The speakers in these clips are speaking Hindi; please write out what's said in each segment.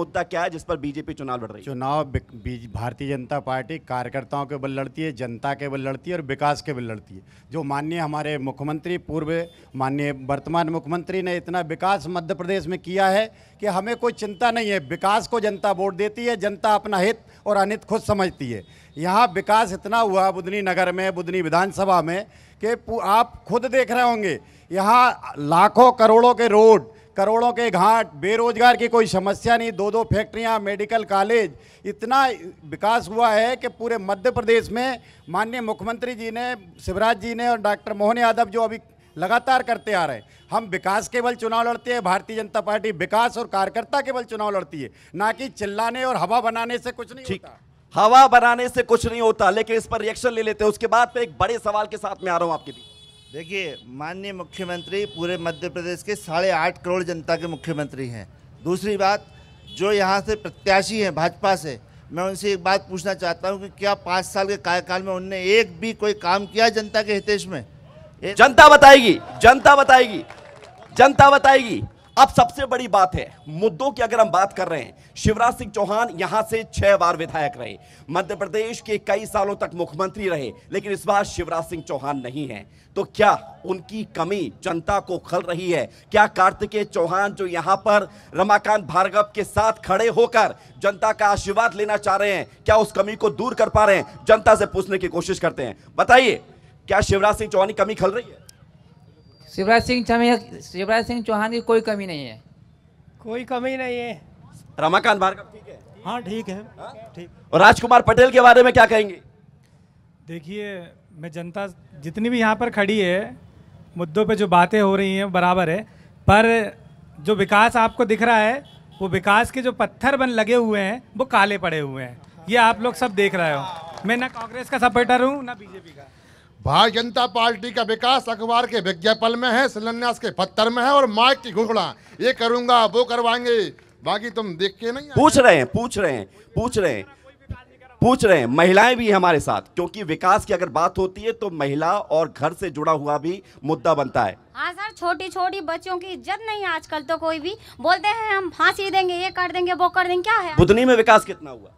मुद्दा क्या है जिस पर बीजेपी चुनाव लड़ रही है चुनाव भारतीय जनता पार्टी कार्यकर्ताओं के बल लड़ती है जनता के बल लड़ती है और विकास के बल लड़ती है जो माननीय हमारे मुख्यमंत्री पूर्व माननीय वर्तमान मुख्यमंत्री ने इतना विकास मध्य प्रदेश में किया है कि हमें कोई चिंता नहीं है विकास को जनता वोट देती है जनता अपना हित और अनित खुद समझती है यहाँ विकास इतना हुआ बुधनी नगर में बुधनी विधानसभा में कि आप खुद देख रहे होंगे यहाँ लाखों करोड़ों के रोड करोड़ों के घाट बेरोजगार की कोई समस्या नहीं दो दो फैक्ट्रियां मेडिकल कॉलेज इतना विकास हुआ है कि पूरे मध्य प्रदेश में माननीय मुख्यमंत्री जी ने शिवराज जी ने और डॉक्टर मोहन यादव जो अभी लगातार करते आ रहे हैं हम विकास के बल चुनाव लड़ते हैं भारतीय जनता पार्टी विकास और कार्यकर्ता केवल चुनाव लड़ती है ना कि चिल्लाने और हवा बनाने से कुछ नहीं ठीक हवा बनाने से कुछ नहीं होता लेकिन इस पर रिएक्शन ले लेते हैं उसके बाद पे एक बड़े सवाल के साथ में आ रहा हूं आपके लिए देखिए माननीय मुख्यमंत्री पूरे मध्य प्रदेश के साढ़े आठ करोड़ जनता के मुख्यमंत्री हैं दूसरी बात जो यहाँ से प्रत्याशी हैं भाजपा से मैं उनसे एक बात पूछना चाहता हूँ कि क्या पाँच साल के कार्यकाल में उनने एक भी कोई काम किया जनता के हितेश में जनता बताएगी जनता बताएगी जनता बताएगी अब सबसे बड़ी बात है मुद्दों की अगर हम बात कर रहे हैं शिवराज सिंह चौहान यहां से छह बार विधायक रहे मध्य प्रदेश के कई सालों तक मुख्यमंत्री रहे लेकिन इस बार शिवराज सिंह चौहान नहीं है तो क्या उनकी कमी जनता को खल रही है क्या कार्तिकेय चौहान जो यहां पर रमाकांत भार्गव के साथ खड़े होकर जनता का आशीर्वाद लेना चाह रहे हैं क्या उस कमी को दूर कर पा रहे हैं जनता से पूछने की कोशिश करते हैं बताइए क्या शिवराज सिंह चौहान की कमी खल रही है शिवराज सिंह शिवराज सिंह चौहान की कोई कमी नहीं है कोई कमी नहीं है रमाकांत भार्गव ठीक है हाँ ठीक है हाँ? ठीक और राजकुमार पटेल के बारे में क्या कहेंगे देखिए मैं जनता जितनी भी यहाँ पर खड़ी है मुद्दों पे जो बातें हो रही हैं बराबर है पर जो विकास आपको दिख रहा है वो विकास के जो पत्थर बन लगे हुए हैं वो काले पड़े हुए हैं ये आप लोग सब देख रहे हो मैं ना कांग्रेस का सपोर्टर हूँ ना बीजेपी का भारतीय जनता पार्टी का विकास अखबार के विज्ञापन में है शिलान्यास के पत्थर में है और माइक की घुड़गुड़ा ये करूंगा वो करवाएंगे बाकी तुम देख के नहीं पूछ रहे हैं पूछ रहे हैं पूछ रहे हैं पूछ रहे हैं महिलाएं भी हमारे साथ क्योंकि विकास की अगर बात होती है तो महिला और घर से जुड़ा हुआ भी मुद्दा बनता है हाँ सर छोटी छोटी बच्चों की इज्जत नहीं है आजकल तो कोई भी बोलते हैं हम फांसी देंगे ये कर देंगे वो कर देंगे क्या है बुधनी में विकास कितना हुआ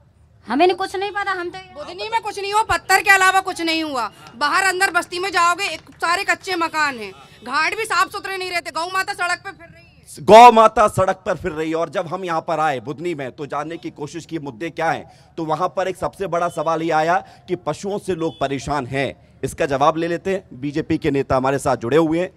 हमें कुछ नहीं पता हम तो बुधनी में कुछ नहीं हुआ पत्थर के अलावा कुछ नहीं हुआ बाहर अंदर बस्ती में जाओगे एक सारे कच्चे मकान हैं घाट भी साफ सुथरे नहीं रहते गौ माता सड़क पर फिर रही है गौ माता सड़क पर फिर रही है और जब हम यहाँ पर आए बुधनी में तो जानने की कोशिश की मुद्दे क्या है तो वहाँ पर एक सबसे बड़ा सवाल ये आया कि पशुओं से लोग परेशान है इसका जवाब ले लेते हैं बीजेपी के नेता हमारे साथ जुड़े हुए हैं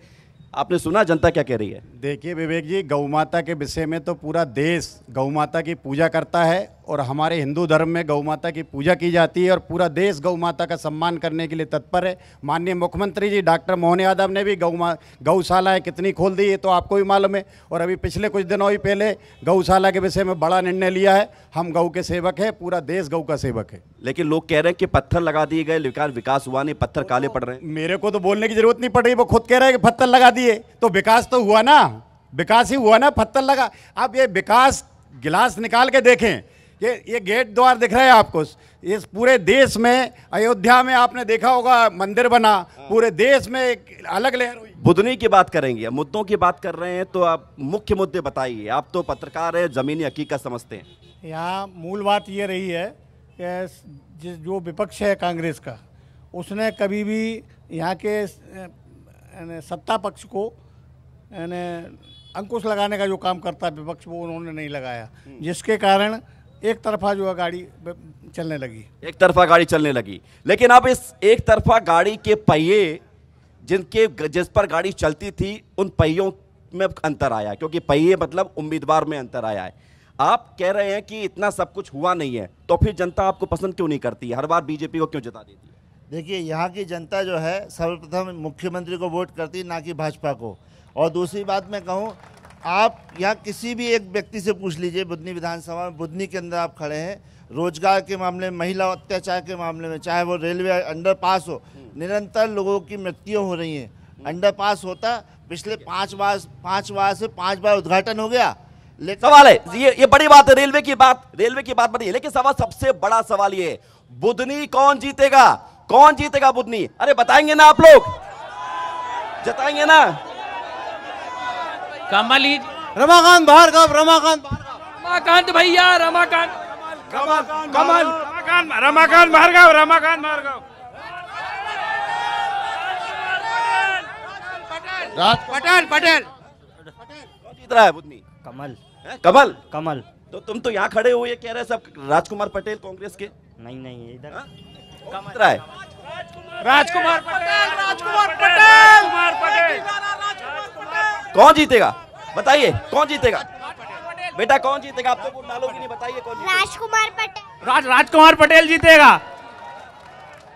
आपने सुना जनता क्या कह रही है देखिए विवेक जी गौ माता के विषय में तो पूरा देश गौ माता की पूजा करता है और हमारे हिंदू धर्म में गौ माता की पूजा की जाती है और पूरा देश गौ माता का सम्मान करने के लिए तत्पर है माननीय मुख्यमंत्री जी डॉक्टर मोहन यादव ने भी गौ मा गौशालाएँ कितनी खोल दी है तो आपको भी मालूम है और अभी पिछले कुछ दिनों ही पहले गौशाला के विषय में बड़ा निर्णय लिया है हम गऊ के सेवक हैं पूरा देश गऊ का सेवक है लेकिन लोग कह रहे हैं कि पत्थर लगा दिए गए विकास विकास हुआ नहीं पत्थर काले पड़ रहे हैं मेरे को तो बोलने की जरूरत नहीं पड़ रही वो खुद कह रहे हैं कि पत्थर लगा दिए तो विकास तो हुआ ना विकास ही हुआ ना पत्थर लगा अब ये विकास गिलास निकाल के देखें ये ये गेट द्वार दिख रहा है आपको इस पूरे देश में अयोध्या में आपने देखा होगा मंदिर बना हाँ। पूरे देश में एक अलग लहर हुई बुधनी की बात करेंगे मुद्दों की बात कर रहे हैं तो आप मुख्य मुद्दे बताइए आप तो पत्रकार हैं ज़मीनी हकीकत समझते हैं यहाँ मूल बात ये रही है कि जिस जो विपक्ष है कांग्रेस का उसने कभी भी यहाँ के सत्ता पक्ष को अंकुश लगाने का जो काम करता है विपक्ष वो उन्होंने नहीं लगाया हम्म। जिसके कारण एक तरफा जो है गाड़ी चलने लगी एक तरफा गाड़ी चलने लगी लेकिन अब इस एक तरफा गाड़ी के पहिए जिनके जिस पर गाड़ी चलती थी उन पहियों में अंतर आया क्योंकि पहिए मतलब उम्मीदवार में अंतर आया है आप कह रहे हैं कि इतना सब कुछ हुआ नहीं है तो फिर जनता आपको पसंद क्यों नहीं करती हर बार बीजेपी को क्यों जता देती है देखिए यहाँ की जनता जो है सर्वप्रथम मुख्यमंत्री को वोट करती ना कि भाजपा को और दूसरी बात मैं कहूँ आप यहाँ किसी भी एक व्यक्ति से पूछ लीजिए बुधनी विधानसभा में बुधनी के अंदर आप खड़े हैं रोजगार के मामले में महिला अत्याचार के मामले में चाहे वो रेलवे पास हो हम्म। निरंतर लोगों की मृत्यु हो रही है हम्म। पास होता पिछले पाँच बार पाँच बार से पाँच बार उद्घाटन हो गया सवाल है ये ये बड़ी बात है रेलवे की बात रेलवे की बात बड़ी है लेकिन सवाल सबसे बड़ा सवाल ये है बुधनी कौन जीतेगा कौन जीतेगा बुधनी अरे बताएंगे ना आप लोग जताएंगे ना कमल ही रमाकांत का रमाकांत रमाकांत भैया रमाकांत कमल कमल रमाकांत बाहर का रमाकांत बाहर राज पटेल पटेल पटेल है बुद्धनी कमल कमल कमल तो तुम तो यहाँ खड़े हुए कह रहे सब राजकुमार पटेल कांग्रेस के नहीं नहीं इधर हाँ? कमल है राजकुमार पटेल राजकुमार पटेल राजकुमार पटेल कौन जीतेगा बताइए कौन जीतेगा बेटा कौन जीतेगा आप तो डालोगे नहीं बताइए कौन राजकुमार पटेल राज राजकुमार पटेल जीतेगा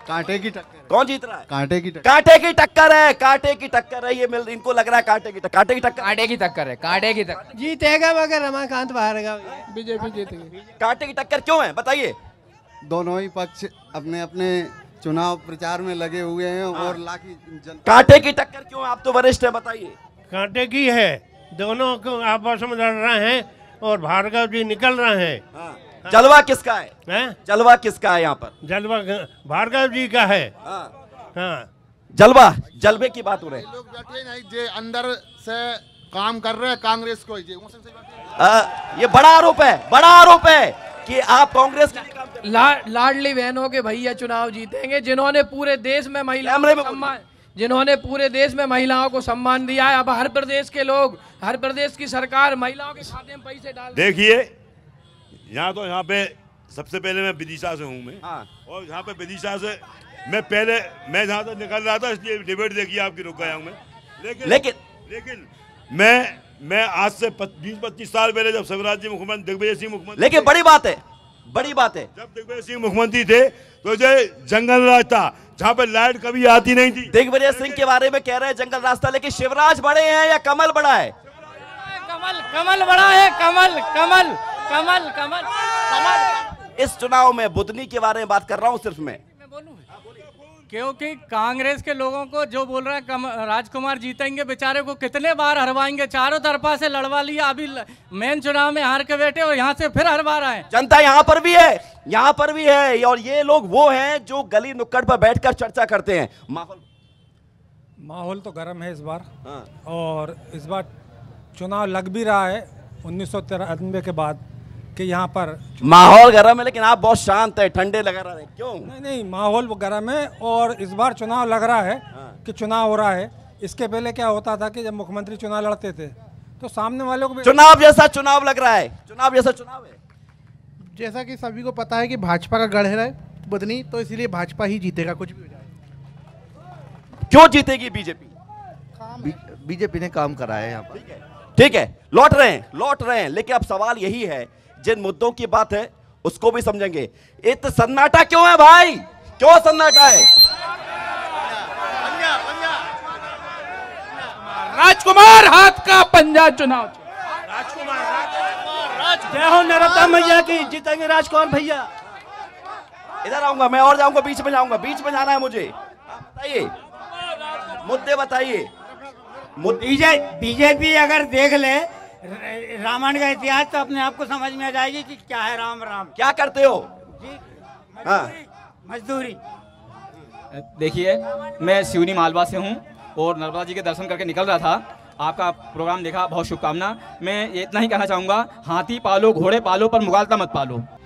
कांटे की टक्कर कौन जीत रहा है कांटे की कांटे की टक्कर है कांटे की टक्कर है ये मिल इनको लग रहा है कांटे की कांटे की टक्कर कांटे की टक्कर है कांटे की टक्कर जीतेगा मगर रमाकांत बाहरगा बीजेपी जीतेगी कांटे की टक्कर क्यों है बताइए दोनों ही पक्ष अपने अपने चुनाव प्रचार में लगे हुए हैं और लाखी कांटे की टक्कर क्यों आप तो वरिष्ठ है बताइए कांटे की है दोनों आपस में लड़ रहे हैं और भार्गव जी निकल रहे हैं हाँ। जलवा किसका है, हैं? जलवा किसका है यहाँ पर जलवा भार्गव जी का है हाँ।, हाँ, जलवा जलवे की बात हो रही है लोग बैठे नहीं जे अंदर से काम कर रहे हैं कांग्रेस को ये बड़ा आरोप है बड़ा आरोप है कि आप कांग्रेस लाडली बहनों के भैया चुनाव जीतेंगे जिन्होंने पूरे देश में महिला जिन्होंने पूरे देश में महिलाओं को सम्मान दिया है अब हर प्रदेश के लोग हर प्रदेश की सरकार महिलाओं के खाते में पैसे डाल देखिए यहाँ तो यहाँ पे सबसे पहले मैं विदिशा से हूँ मैं हाँ। और यहाँ पे विदिशा से मैं पहले मैं जहाँ से निकल रहा था इसलिए डिबेट देखिए आपकी रुक गया हूँ मैं लेकिन लेकिन लेकिन मैं मैं आज से बीस पच्चीस साल पहले जब शिवराज जी मुख्यमंत्री दिग्विजय सिंह मुख्यमंत्री लेकिन बड़ी बात है बड़ी बात है जब दिग्विजय सिंह मुख्यमंत्री थे तो जो जंगल राज था जहाँ पे लाइट कभी आती नहीं थी दिग्विजय सिंह के बारे में कह रहे हैं जंगल रास्ता लेकिन शिवराज बड़े हैं या कमल बड़ा है कमल कमल बड़ा है कमल कमल कमल कमल कमल इस चुनाव में बुधनी के बारे में बात कर रहा हूँ सिर्फ मैं क्योंकि कांग्रेस के लोगों को जो बोल रहा है राजकुमार जीतेंगे बेचारे को कितने बार हरवाएंगे चारों तरफा से लड़वा लिया अभी मेन चुनाव में हार के बैठे और यहाँ से फिर हरवा रहा है जनता यहाँ पर भी है यहाँ पर भी है और ये लोग वो हैं जो गली नुक्कड़ पर बैठकर चर्चा करते हैं माहौल माहौल तो गर्म है इस बार हाँ। और इस बार चुनाव लग भी रहा है उन्नीस के बाद कि यहाँ पर माहौल गर्म है लेकिन आप बहुत शांत है ठंडे लग रहा है क्यों नहीं नहीं माहौल गर्म है और इस बार चुनाव लग रहा है हाँ। कि चुनाव हो रहा है इसके पहले क्या होता था कि जब मुख्यमंत्री चुनाव लड़ते थे तो सामने वालों को चुनाव जैसा चुनाव लग रहा है चुनाव जैसा चुनाव है जैसा कि सभी को पता है कि भाजपा का गढ़ है बदनी तो इसलिए भाजपा ही जीतेगा कुछ भी हो क्यों जीतेगी बीजेपी बीजेपी ने काम करा है यहाँ पर ठीक है लौट रहे हैं लौट रहे हैं लेकिन अब सवाल यही है जिन मुद्दों की बात है उसको भी समझेंगे इत सन्नाटा क्यों है भाई क्यों सन्नाटा है राजकुमार हाथ का पंजाब चुनाव राजकुमार भैया की जीतेंगे राजकुमार भैया इधर आऊंगा मैं और जाऊंगा बीच में जाऊंगा बीच में जाना है मुझे बताइए मुद्दे बताइए बीजेपी अगर देख ले रामायण का इतिहास तो अपने आप को समझ में आ जाएगी कि क्या है राम राम क्या करते हो हाँ। मजदूरी देखिए मैं सिवनी मालवा से हूँ और नर्मदा जी के दर्शन करके निकल रहा था आपका प्रोग्राम देखा बहुत शुभकामना मैं इतना ही कहना चाहूँगा हाथी पालो घोड़े पालो पर मुगालता मत पालो